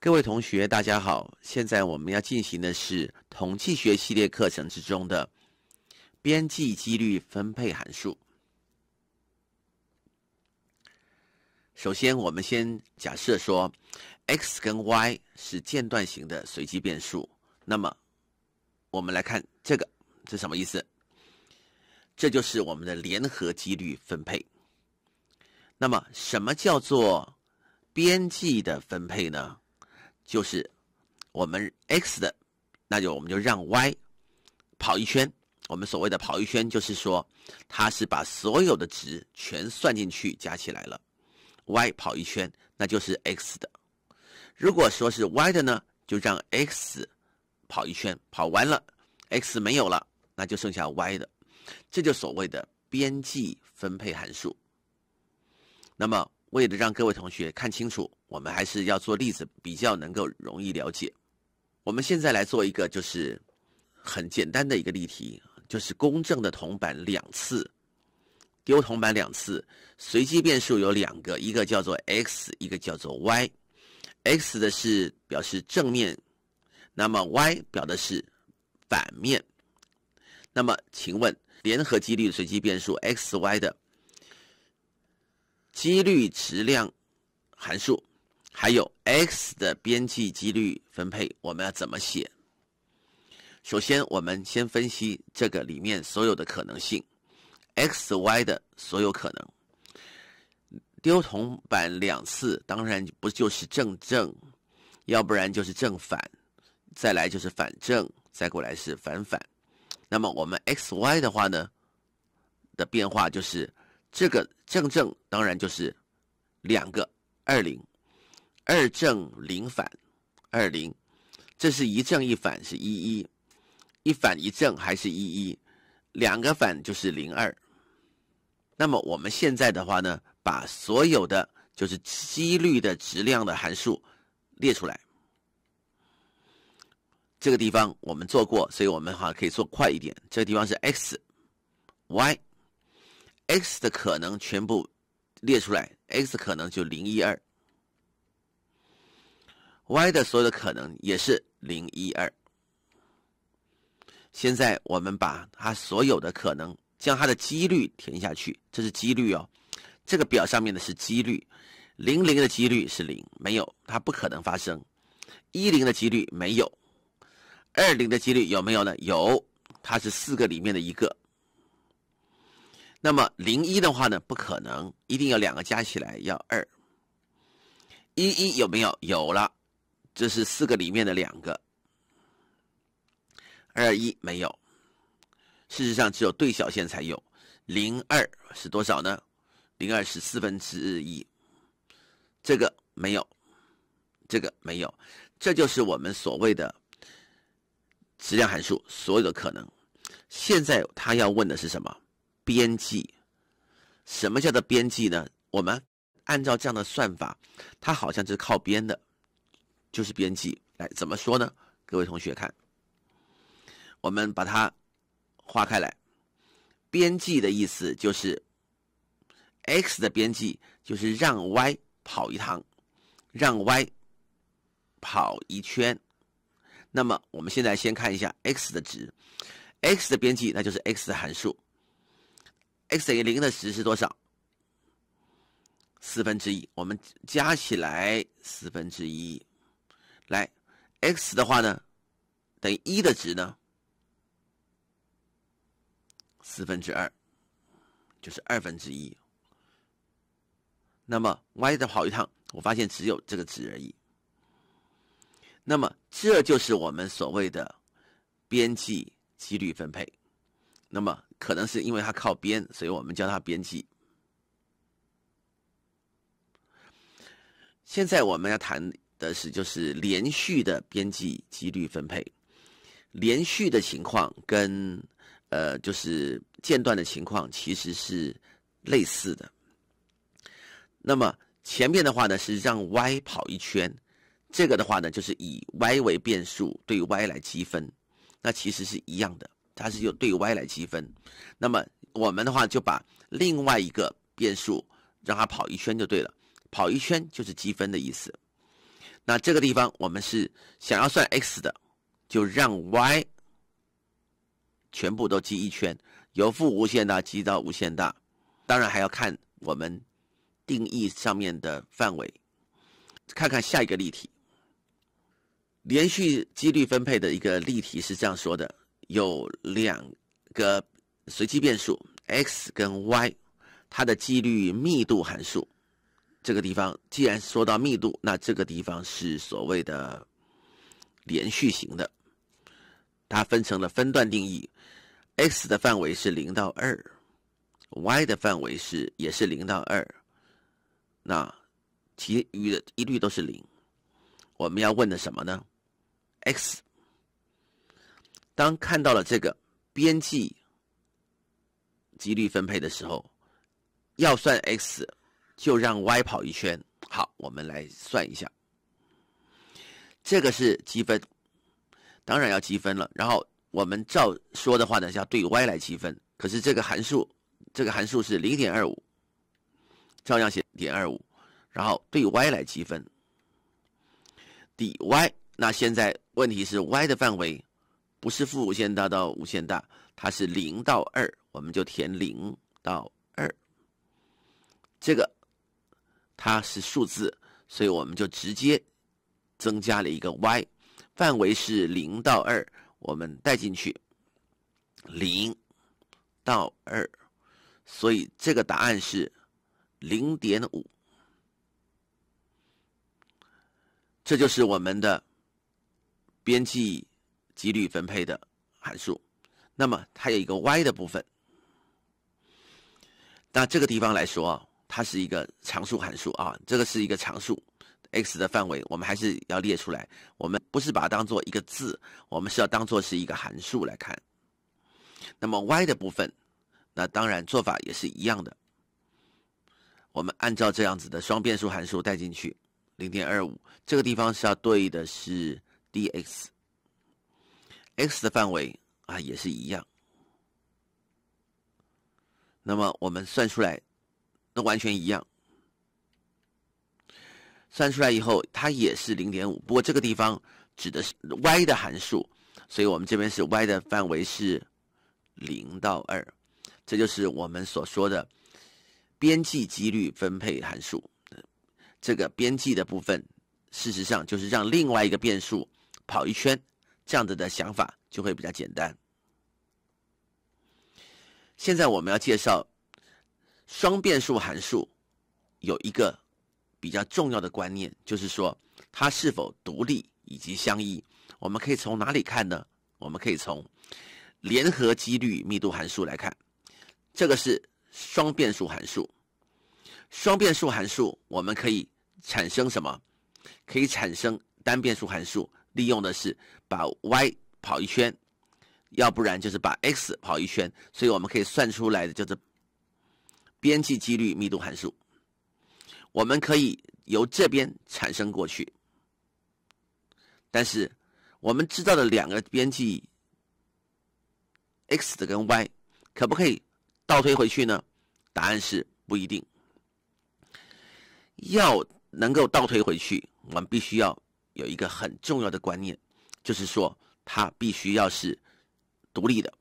各位同学，大家好。现在我们要进行的是统计学系列课程之中的边际几率分配函数。首先，我们先假设说，X 跟 Y 是间断型的随机变数。那么，我们来看这个，是什么意思？这就是我们的联合几率分配。那么，什么叫做边际的分配呢？就是我们 x 的，那就我们就让 y 跑一圈。我们所谓的跑一圈，就是说它是把所有的值全算进去加起来了。y 跑一圈，那就是 x 的。如果说是 y 的呢，就让 x 跑一圈，跑完了 x 没有了，那就剩下 y 的。这就所谓的边际分配函数。那么。为了让各位同学看清楚，我们还是要做例子，比较能够容易了解。我们现在来做一个就是很简单的一个例题，就是公正的铜板两次丢铜板两次，随机变数有两个，一个叫做 X，一个叫做 Y。X 的是表示正面，那么 Y 表的是反面。那么，请问联合几率随机变数 XY 的？几率质量函数，还有 X 的边际几率分配，我们要怎么写？首先，我们先分析这个里面所有的可能性，XY 的所有可能。丢铜板两次，当然不就是正正，要不然就是正反，再来就是反正，再过来是反反。那么我们 XY 的话呢，的变化就是。这个正正当然就是两个二零二正零反二零，这是一正一反是一一，一反一正还是一一，两个反就是零二。那么我们现在的话呢，把所有的就是几率的质量的函数列出来。这个地方我们做过，所以我们哈可以做快一点。这个地方是 x y。X 的可能全部列出来，X 可能就零一二。Y 的所有的可能也是零一二。现在我们把它所有的可能，将它的几率填下去，这是几率哦。这个表上面的是几率，零零的几率是零，没有，它不可能发生。一零的几率没有，二零的几率有没有呢？有，它是四个里面的一个。那么零一的话呢，不可能，一定要两个加起来要二。一一有没有？有了，这是四个里面的两个。二一没有，事实上只有对角线才有。零二是多少呢？零二是四分之一，这个没有，这个没有，这就是我们所谓的质量函数所有的可能。现在他要问的是什么？边际，什么叫做边际呢？我们按照这样的算法，它好像是靠边的，就是边际。来，怎么说呢？各位同学看，我们把它划开来。边际的意思就是 x 的边际就是让 y 跑一趟，让 y 跑一圈。那么我们现在先看一下 x 的值，x 的边际那就是 x 的函数。x 等于零的值是多少？四分之一，我们加起来四分之一。来 x 的话呢，等于一的值呢，四分之二，就是二分之一。那么 y 的跑一趟，我发现只有这个值而已。那么这就是我们所谓的边际几率分配。那么可能是因为它靠边，所以我们叫它边际。现在我们要谈的是，就是连续的边际几率分配。连续的情况跟呃，就是间断的情况其实是类似的。那么前面的话呢是让 y 跑一圈，这个的话呢就是以 y 为变数，对 y 来积分，那其实是一样的。它是就对 y 来积分，那么我们的话就把另外一个变数让它跑一圈就对了，跑一圈就是积分的意思。那这个地方我们是想要算 x 的，就让 y 全部都积一圈，由负无限大积到无限大，当然还要看我们定义上面的范围。看看下一个例题，连续几率分配的一个例题是这样说的。有两个随机变数 X 跟 Y，它的几率密度函数，这个地方既然说到密度，那这个地方是所谓的连续型的，它分成了分段定义，X 的范围是零到二，Y 的范围是也是零到二，那其余的一律都是零。我们要问的什么呢？X。当看到了这个边际几率分配的时候，要算 x，就让 y 跑一圈。好，我们来算一下。这个是积分，当然要积分了。然后我们照说的话呢，要对 y 来积分。可是这个函数，这个函数是零点二五，照样写点二五，然后对 y 来积分，dy。那现在问题是 y 的范围。不是负无限大到无限大，它是零到二，我们就填零到二。这个它是数字，所以我们就直接增加了一个 y 范围是零到二，我们带进去零到二，所以这个答案是零点五。这就是我们的边际。几率分配的函数，那么它有一个 y 的部分。那这个地方来说它是一个常数函数啊，这个是一个常数。x 的范围我们还是要列出来，我们不是把它当做一个字，我们是要当做是一个函数来看。那么 y 的部分，那当然做法也是一样的。我们按照这样子的双变数函数带进去，零点二五，这个地方是要对应的是 dx。x 的范围啊也是一样，那么我们算出来那完全一样，算出来以后它也是零点五。不过这个地方指的是 y 的函数，所以我们这边是 y 的范围是零到二，这就是我们所说的边际几率分配函数。这个边际的部分，事实上就是让另外一个变数跑一圈。这样子的想法就会比较简单。现在我们要介绍双变数函数有一个比较重要的观念，就是说它是否独立以及相依。我们可以从哪里看呢？我们可以从联合几率密度函数来看。这个是双变数函数。双变数函数我们可以产生什么？可以产生单变数函数。利用的是把 Y 跑一圈，要不然就是把 X 跑一圈，所以我们可以算出来的就是边际几率密度函数。我们可以由这边产生过去，但是我们知道的两个边际 X 的跟 Y，可不可以倒推回去呢？答案是不一定。要能够倒推回去，我们必须要。有一个很重要的观念，就是说它必须要是独立的。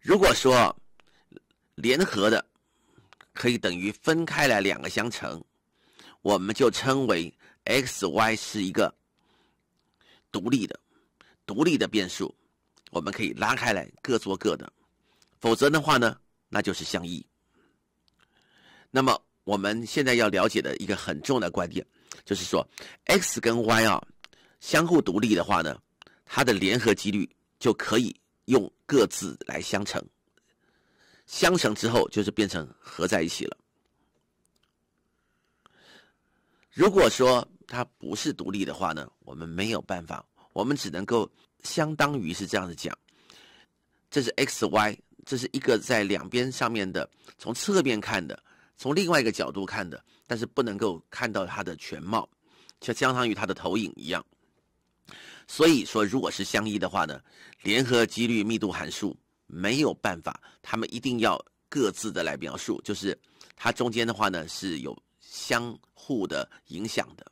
如果说联合的可以等于分开来两个相乘，我们就称为 x、y 是一个独立的、独立的变数，我们可以拉开来各做各的。否则的话呢，那就是相异。那么我们现在要了解的一个很重要的观点。就是说，X 跟 Y 啊，相互独立的话呢，它的联合几率就可以用各自来相乘，相乘之后就是变成合在一起了。如果说它不是独立的话呢，我们没有办法，我们只能够相当于是这样子讲，这是 X Y，这是一个在两边上面的，从侧面看的。从另外一个角度看的，但是不能够看到它的全貌，就相当于它的投影一样。所以说，如果是相依的话呢，联合几率密度函数没有办法，他们一定要各自的来描述，就是它中间的话呢是有相互的影响的。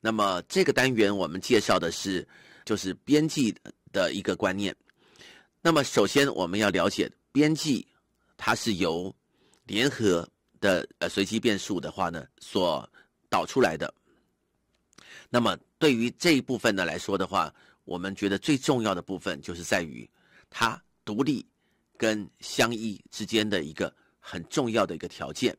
那么这个单元我们介绍的是，就是边际的一个观念。那么首先我们要了解边际。它是由联合的呃随机变数的话呢所导出来的。那么对于这一部分呢来说的话，我们觉得最重要的部分就是在于它独立跟相依之间的一个很重要的一个条件。